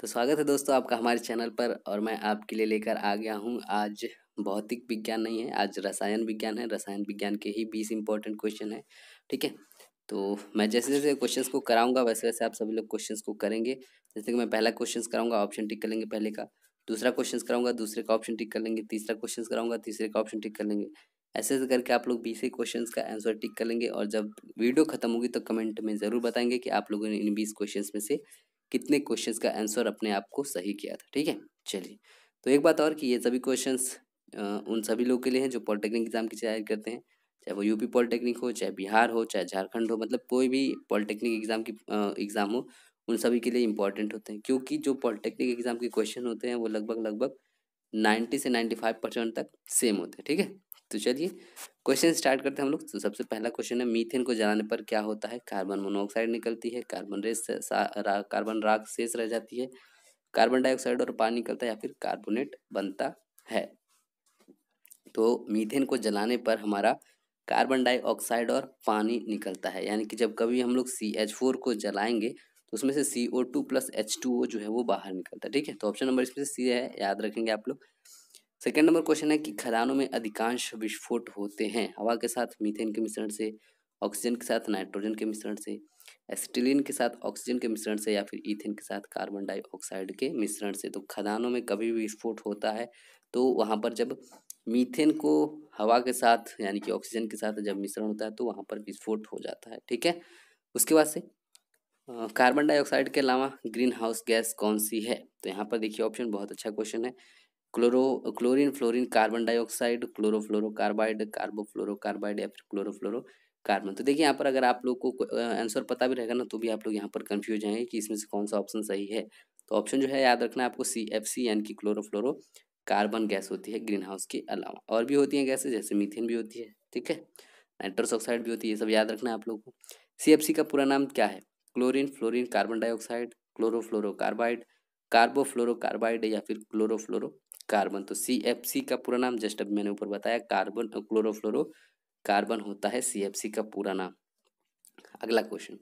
तो स्वागत है दोस्तों आपका हमारे चैनल पर और मैं आपके लिए लेकर आ गया हूँ आज भौतिक विज्ञान नहीं है आज रसायन विज्ञान है रसायन विज्ञान के ही बीस इंपॉर्टेंट क्वेश्चन है ठीक है तो मैं जैसे जैसे क्वेश्चंस को कराऊंगा वैसे वैसे आप सभी लोग क्वेश्चंस को करेंगे जैसे कि मैं पहला क्वेश्चन कराऊंगा ऑप्शन टिक कर लेंगे पहले का दूसरा क्वेश्चन कराऊंगा दूसरे का ऑप्शन टिक कर लेंगे तीसरा क्वेश्चन कराऊंगा तीसरे का ऑप्शन टिक कर लेंगे ऐसे ऐसे करके आप लोग बीस ही क्वेश्चन का आंसर टिक कर लेंगे और जब वीडियो खत्म होगी तो कमेंट में ज़रूर बताएंगे कि आप लोगों ने इन बीस क्वेश्चन में से कितने क्वेश्चंस का आंसर अपने आप को सही किया था ठीक है चलिए तो एक बात और कि ये सभी क्वेश्चंस उन सभी लोग के लिए हैं जो पॉलिटेक्निक एग्जाम की तैयारी करते हैं चाहे वो यूपी पॉलिटेक्निक हो चाहे बिहार हो चाहे झारखंड हो मतलब कोई भी पॉलिटेक्निक एग्जाम की एग्ज़ाम हो उन सभी के लिए इंपॉर्टेंट होते हैं क्योंकि जो पॉलिटेक्निक एग्जाम के क्वेश्चन होते हैं वो लगभग लगभग नाइन्टी से नाइन्टी फाइव परसेंट तक सेम होते हैं ठीक है तो चलिए क्वेश्चन स्टार्ट करते हैं हम लोग तो सबसे पहला क्वेश्चन है मीथेन को जलाने पर क्या होता है कार्बन मोनोऑक्साइड निकलती है कार्बन रेस रा, कार्बन राख शेष रह जाती है कार्बन डाइऑक्साइड और पानी निकलता है या फिर कार्बोनेट बनता है तो मीथेन को जलाने पर हमारा कार्बन डाइऑक्साइड और पानी निकलता है यानी कि जब कभी हम लोग सी एच फोर को जलाएंगे तो उसमें से C O two plus H two O जो है वो बाहर निकलता है ठीक है तो ऑप्शन नंबर इसमें से सी है याद रखेंगे आप लोग सेकेंड नंबर क्वेश्चन है कि खदानों में अधिकांश विस्फोट होते हैं हवा के साथ मीथेन के मिश्रण से ऑक्सीजन के साथ नाइट्रोजन के मिश्रण से एस्टिलिन के साथ ऑक्सीजन के मिश्रण से या फिर ईथेन के साथ कार्बन डाइऑक्साइड के मिश्रण से तो खदानों में कभी भी विस्फोट होता है तो वहाँ पर जब मीथेन को हवा के साथ यानी कि ऑक्सीजन के साथ जब मिश्रण होता है तो वहाँ पर विस्फोट हो जाता है ठीक है उसके बाद से कार्बन डाइऑक्साइड के अलावा ग्रीन हाउस गैस कौन सी है तो यहाँ पर देखिए ऑप्शन बहुत अच्छा क्वेश्चन है chloro chlorine fluorine carbon dioxide chlorofluorocarbide carbofluorocarbide या फिर क्लोरोफ्लोरो कार्बन तो देखिए यहाँ पर अगर आप लोग को आंसर पता भी रहेगा ना तो भी आप लोग यहाँ पर कंफ्यूज हैं कि इसमें से कौन सा ऑप्शन सही है तो ऑप्शन जो है याद रखना आपको सी एफ सी यानी कि क्लोरोफ्लोरो कार्बन गैस होती है ग्रीन हाउस के अलावा और भी होती हैं गैसेज जैसे मीथेन भी होती है ठीक है नाइट्रस ऑक्साइड भी होती है ये सब याद रखना है आप लोग को सी एफ सी का पूरा नाम क्या है chlorine fluorine carbon dioxide chlorofluorocarbide carbofluorocarbide या फिर क्लोरोफ्लोरो कार्बन तो सी एफ सी का पूरा नाम जस्ट अभी मैंने ऊपर बताया कार्बन क्लोरोफ्लोरो कार्बन होता है सी एफ सी का पूरा नाम अगला क्वेश्चन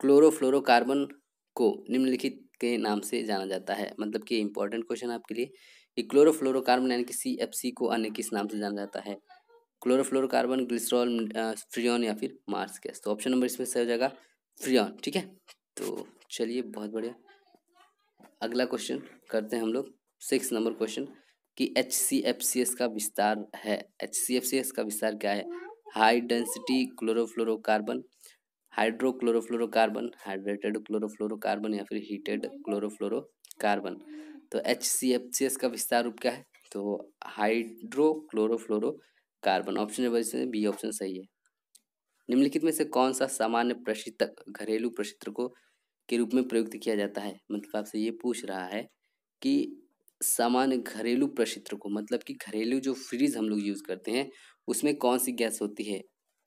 क्लोरोफ्लोरोकार्बन को निम्नलिखित के नाम से जाना जाता है मतलब कि इंपॉर्टेंट क्वेश्चन आपके लिए कि क्लोरोफ्लोरोकार्बन यानी कि सी एफ सी को अन्य किस नाम से जाना जाता है क्लोरोफ्लोरोकार्बन ग्लिसरॉल फ्रियन या फिर मार्स गैस तो ऑप्शन नंबर इसमें सही हो जाएगा फ्रियन ठीक है तो चलिए बहुत बढ़िया अगला क्वेश्चन करते हैं हम लोग सिक्स नंबर क्वेश्चन कि H C F C S का विस्तार है H C F C S का विस्तार क्या है high density chlorofluorocarbon hydrochlorofluorocarbon hydrated chlorofluorocarbon या फिर हीटेड क्लोरोफ्लोरोकार्बन तो H C F C S का विस्तार रूप क्या है तो hydrochlorofluorocarbon option number B option सही है निम्नलिखित में से कौन सा सामान्य प्रशित घरेलू प्रसित्र को के रूप में प्रयुक्त किया जाता है मतलब आपसे ये पूछ रहा है कि सामान्य घरेलू प्रक्षित्र को मतलब कि घरेलू जो फ्रीज हम लोग यूज़ करते हैं उसमें कौन सी गैस होती है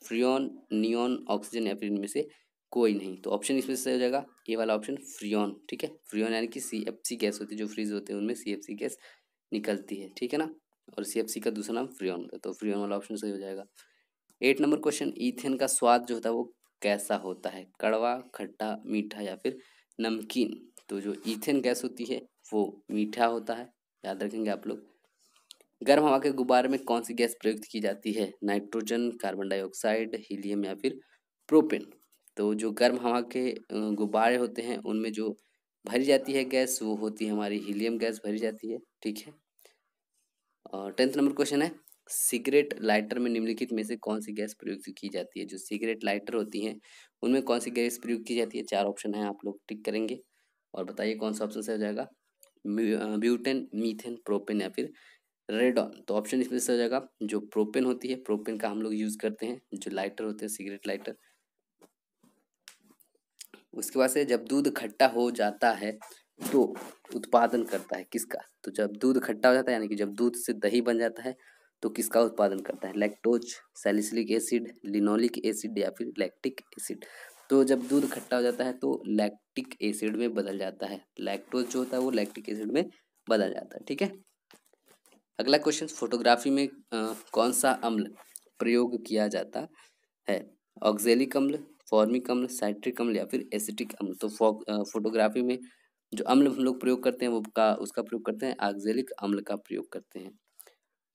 फ्रियन नियॉन ऑक्सीजन या फिर इनमें से कोई नहीं तो ऑप्शन इसमें से हो जाएगा ये वाला ऑप्शन फ्रियॉन ठीक है फ्रियॉन यानी कि सी एफ सी गैस होती है जो फ्रीज होते हैं उनमें सी एफ सी गैस निकलती है ठीक है ना और सी एफ सी का दूसरा नाम फ्रियॉन होता है तो फ्रियॉन वाला ऑप्शन सही हो जाएगा एट नंबर क्वेश्चन ईथेन का स्वाद जो होता है वो कैसा होता है कड़वा खट्टा मीठा या फिर नमकीन तो जो ईथेन गैस होती है वो मीठा होता है याद रखेंगे आप लोग गर्म हवा के गुब्बारे में कौन सी गैस प्रयुक्त की जाती है नाइट्रोजन कार्बन डाइऑक्साइड हीलियम या फिर प्रोपेन तो जो गर्म हवा के गुब्बारे होते हैं उनमें जो भरी जाती है गैस वो होती है हमारी हीलियम गैस भरी जाती है ठीक है और टेंथ नंबर क्वेश्चन है सिगरेट लाइटर में निम्नलिखित में से कौन सी गैस प्रयुक्त की जाती है जो सिगरेट लाइटर होती हैं उनमें कौन सी गैस प्रयुक्त की जाती है चार ऑप्शन है आप लोग टिक करेंगे और बताइए कौन सा ऑप्शन सही हो जाएगा ब्यूटेन मीथेन प्रोपेन या फिर रेडॉन तो ऑप्शन इसमें से हो जाएगा जो प्रोपेन होती है प्रोपेन का हम लोग यूज़ करते हैं जो लाइटर होते हैं सिगरेट लाइटर उसके बाद से जब दूध खट्टा हो जाता है तो उत्पादन करता है किसका तो जब दूध खट्टा हो जाता है यानी कि जब दूध से दही बन जाता है तो किसका उत्पादन करता है lactose salicylic acid linoleic acid या फिर लैक्टिक एसिड तो जब दूध इकट्ठा हो जाता है तो लैक्टिक एसिड में बदल जाता है लैक्टोज जो होता है वो लैक्टिक एसिड में बदल जाता है ठीक है अगला क्वेश्चन फोटोग्राफी में आ, कौन सा अम्ल प्रयोग किया जाता है ऑक्जेलिक अम्ल फॉर्मिक अम्ल साइट्रिक अम्ल या फिर एसिटिक अम्ल तो फो फोटोग्राफी में जो अम्ल हम लोग प्रयोग करते हैं वो का उसका प्रयोग करते हैं ऑक्जेलिक अम्ल का प्रयोग करते हैं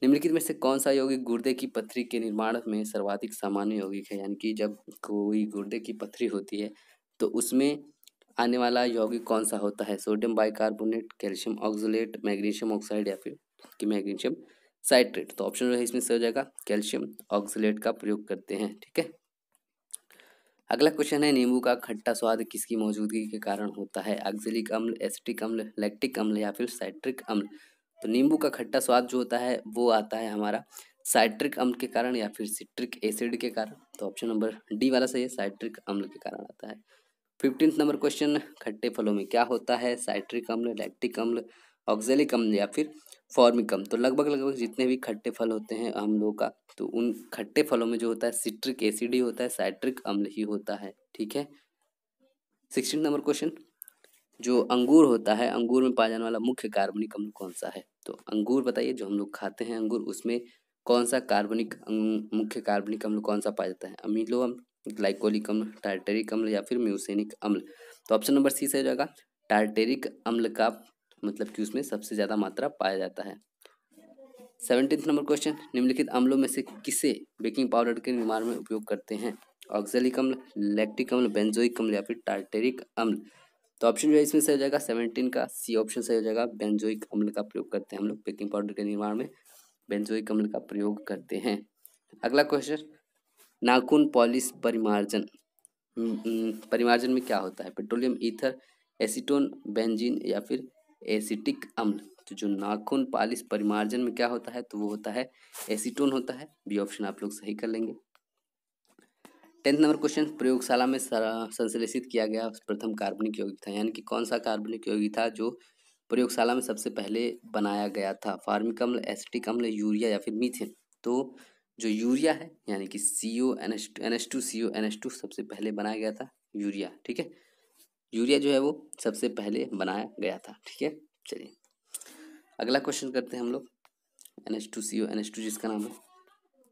निम्नलिखित में से कौन सा यौगिक गुर्दे की पथरी के निर्माण में सर्वाधिक सामान्य यौगिक है यानी कि जब कोई गुर्दे की पथरी होती है तो उसमें आने वाला यौगिक कौन सा होता है sodium bicarbonate calcium oxalate magnesium oxide या फिर कि मैग्नीशियम साइट्रेट तो ऑप्शन जो है इसमें से हो जाएगा कैल्शियम ऑक्सोलेट का प्रयोग करते हैं ठीक है अगला क्वेश्चन है नींबू का खट्टा स्वाद किसकी मौजूदगी के कारण होता है ऑक्सिलिक अम्ल एसिटिक अम्ल लैक्टिक अम्ल या फिर साइट्रिक अम्ल तो नींबू का खट्टा स्वाद जो होता है वो आता है हमारा साइट्रिक अम्ल के कारण या फिर सिट्रिक एसिड के कारण तो ऑप्शन नंबर डी वाला सही है साइट्रिक अम्ल के कारण आता है फिफ्टीन नंबर क्वेश्चन खट्टे फलों में क्या होता है साइट्रिक अम्ल लैक्टिक अम्ल ऑक्जेलिक अम्ल या फिर फॉर्मिक अम्ल तो लगभग लगभग जितने भी खट्टे फल होते हैं हम लोगों का तो उन खट्टे फलों में जो होता है सिट्रिक एसिड ही होता है साइट्रिक अम्ल ही होता है ठीक है सिक्सटीन नंबर क्वेश्चन जो अंगूर होता है अंगूर में पाया जाने वाला मुख्य कार्बनिक अम्ल कौन सा है तो अंगूर बताइए जो हम लोग खाते हैं अंगूर उसमें कौन सा कार्बनिक मुख्य कार्बनिक अम्ल कौन सा पाया जाता है अमीलो अम्ल ग्लाइकोलिक अम्ल टार्टेरिक अम्ल या फिर म्यूसेनिक अम्ल तो ऑप्शन नंबर सी सही जाएगा टार्टेरिक अम्ल का मतलब कि उसमें सबसे ज़्यादा मात्रा पाया जाता है सेवनटीन नंबर क्वेश्चन निम्नलिखित अम्लों में से किसे बेकिंग पाउडर के निर्माण में उपयोग करते हैं ऑक्सलिक अम्ल लैक्टिक अम्ल बेंजोइक अम्ल या फिर टार्टेरिक अम्ल तो ऑप्शन जो है इसमें सही हो जाएगा सेवनटीन का सी ऑप्शन सही हो जाएगा बेंजोइक अम्ल का प्रयोग करते हैं हम लोग बेकिंग पाउडर के निर्माण में बेंजोइक अम्ल का प्रयोग करते हैं अगला क्वेश्चन नाखून पॉलिश परिमार्जन हम्म, हम्म, परिमार्जन में क्या होता है पेट्रोलियम ईथर एसीटोन बेंजीन या फिर एसिटिक अम्ल तो जो नाखून पॉलिश परिमार्जन में क्या होता है तो वो होता है एसीटोन होता है बी ऑप्शन आप लोग सही कर लेंगे टेंथ नंबर क्वेश्चन प्रयोगशाला में संश्लेषित किया गया प्रथम कार्बनिक यौगिक था यानी कि कौन सा कार्बनिक यौगिक था जो प्रयोगशाला में सबसे पहले बनाया गया था फार्मिक अम्ल एसिटिक अम्ल यूरिया या फिर मीथेन तो जो यूरिया है यानी कि C O N S N S two C O N S two सबसे पहले बनाया गया था यूरिया ठीक है यूरिया जो है वो सबसे पहले बनाया गया था ठीक है चलिए अगला क्वेश्चन करते हैं हम लोग N S two C O N S two जिसका नाम है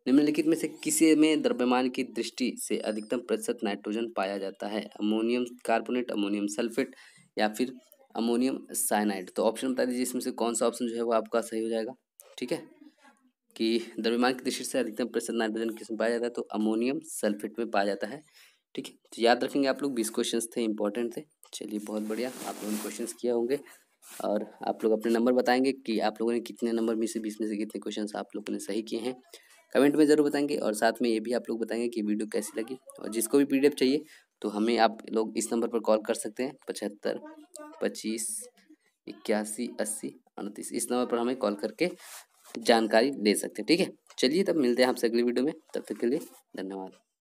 निम्नलिखित में से किसी में द्रव्यमान की दृष्टि से अधिकतम प्रतिशत नाइट्रोजन पाया जाता है अमोनियम कार्बोनेट अमोनियम सल्फेट या फिर अमोनियम साइनाइड तो ऑप्शन बता दीजिए इसमें से कौन सा ऑप्शन जो है वो आपका सही हो जाएगा ठीक है कि द्रव्यमान की दृष्टि से अधिकतम प्रतिशत नाइट्रोजन किसमें पाया जाता है तो अमोनियम सल्फेट में पाया जाता है ठीक है तो याद रखेंगे आप लोग बीस क्वेश्चन थे इंपॉर्टेंट थे चलिए बहुत बढ़िया आप लोगों ने क्वेश्चन किए होंगे और आप लोग अपने नंबर बताएंगे कि आप लोगों ने कितने नंबर में से बीस में से कितने क्वेश्चन आप लोगों ने सही किए हैं कमेंट में ज़रूर बताएंगे और साथ में ये भी आप लोग बताएंगे कि वीडियो कैसी लगी और जिसको भी पी चाहिए तो हमें आप लोग इस नंबर पर कॉल कर सकते हैं पचहत्तर पच्चीस इक्यासी अस्सी अड़तीस इस नंबर पर हमें कॉल करके जानकारी ले सकते हैं ठीक है चलिए तब मिलते हैं आपसे अगली वीडियो में तब तक के लिए धन्यवाद